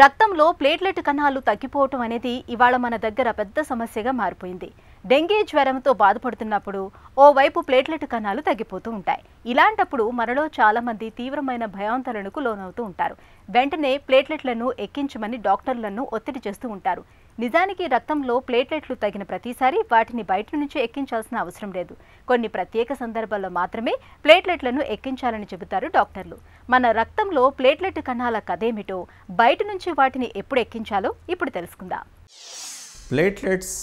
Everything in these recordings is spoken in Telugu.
రక్తంలో ప్లేట్లెట్ కణాలు తగ్గిపోవటం అనేది ఇవాళ మన దగ్గర పెద్ద సమస్యగా మారిపోయింది డెంగీ జ్వరంతో బాధపడుతున్నప్పుడు ఓవైపు ప్లేట్లెట్ కణాలు తగ్గిపోతూ ఉంటాయి ఇలాంటప్పుడు మనలో చాలామంది తీవ్రమైన భయాంతరణకు లోనవుతూ ఉంటారు వెంటనే ప్లేట్లెట్లను ఎక్కించమని డాక్టర్లను ఒత్తిడి చేస్తూ ఉంటారు నిజానికి రక్తంలో ప్లేట్లెట్లు తగిన ప్రతిసారి వాటిని బయట నుంచి ఎక్కించాల్సిన అవసరం లేదు కొన్ని ప్రత్యేక సందర్భాల్లో మాత్రమే ప్లేట్లెట్లను ఎక్కించాలని చెబుతారు డాక్టర్లు మన రక్తంలో ప్లేట్లెట్ కణాల కదేమిటో బయట నుంచి వాటిని ఎప్పుడు ఎక్కించాలో ఇప్పుడు తెలుసుకుందాం ప్లేట్లెట్స్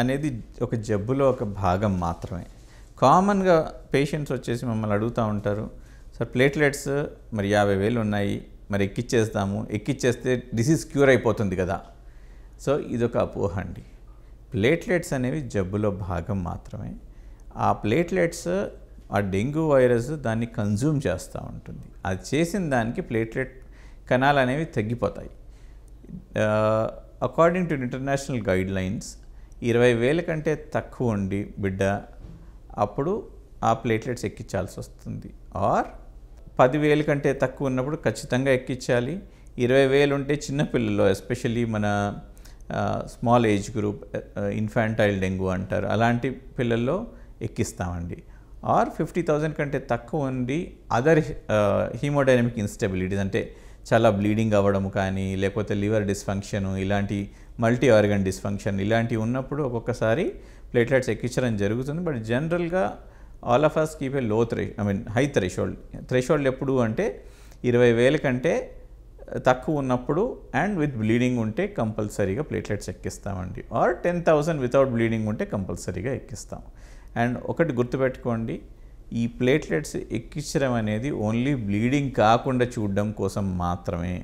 అనేది ఒక జబ్బులో ఒక భాగం మాత్రమే కామన్గా పేషెంట్స్ వచ్చేసి మమ్మల్ని అడుగుతూ ఉంటారు సార్ ప్లేట్లెట్స్ మరి యాభై వేలు ఉన్నాయి మరి ఎక్కిచ్చేస్తాము ఎక్కిచ్చేస్తే డిసీజ్ క్యూర్ అయిపోతుంది కదా సో ఇదొక అపోహ అండి ప్లేట్లెట్స్ అనేవి జబ్బులో భాగం మాత్రమే ఆ ప్లేట్లెట్స్ ఆ డెంగ్యూ వైరస్ దాన్ని కన్జ్యూమ్ చేస్తూ ఉంటుంది అది చేసిన దానికి ప్లేట్లెట్ కణాలు అనేవి తగ్గిపోతాయి అకార్డింగ్ టు ఇంటర్నేషనల్ గైడ్లైన్స్ ఇరవై వేల కంటే తక్కువ ఉండి బిడ్డ అప్పుడు ఆ ప్లేట్లెట్స్ ఎక్కించాల్సి వస్తుంది ఆర్ పదివేలు కంటే తక్కువ ఉన్నప్పుడు ఖచ్చితంగా ఎక్కించాలి ఇరవై వేలు ఉంటే చిన్నపిల్లలు ఎస్పెషల్లీ మన small age group infantile dengue అంటారు అలాంటి పిల్లల్లో ఎక్కిస్తామండి ఆర్ ఫిఫ్టీ థౌజండ్ కంటే తక్కువ ఉండి అదర్ హీమోడైనమిక్ ఇన్స్టెబిలిటీస్ అంటే చాలా బ్లీడింగ్ అవ్వడం కానీ లేకపోతే లివర్ డిస్ఫంక్షన్ ఇలాంటి మల్టీ ఆర్గన్ డిస్ఫంక్షన్ ఇలాంటివి ఉన్నప్పుడు ఒక్కొక్కసారి ప్లేట్లెట్స్ ఎక్కించడం జరుగుతుంది బట్ జనరల్గా all of us keep a low త్రె I mean high threshold threshold ఎప్పుడు అంటే ఇరవై వేల కంటే తక్కువ ఉన్నప్పుడు అండ్ విత్ బ్లీడింగ్ ఉంటే కంపల్సరీగా ప్లేట్లెట్స్ ఎక్కిస్తామండి or ten thousand without bleeding ఉంటే కంపల్సరీగా ఎక్కిస్తాం అండ్ ఒకటి గుర్తుపెట్టుకోండి ఈ ప్లేట్లెట్స్ ఎక్కించడం అనేది ఓన్లీ బ్లీడింగ్ కాకుండా చూడడం కోసం మాత్రమే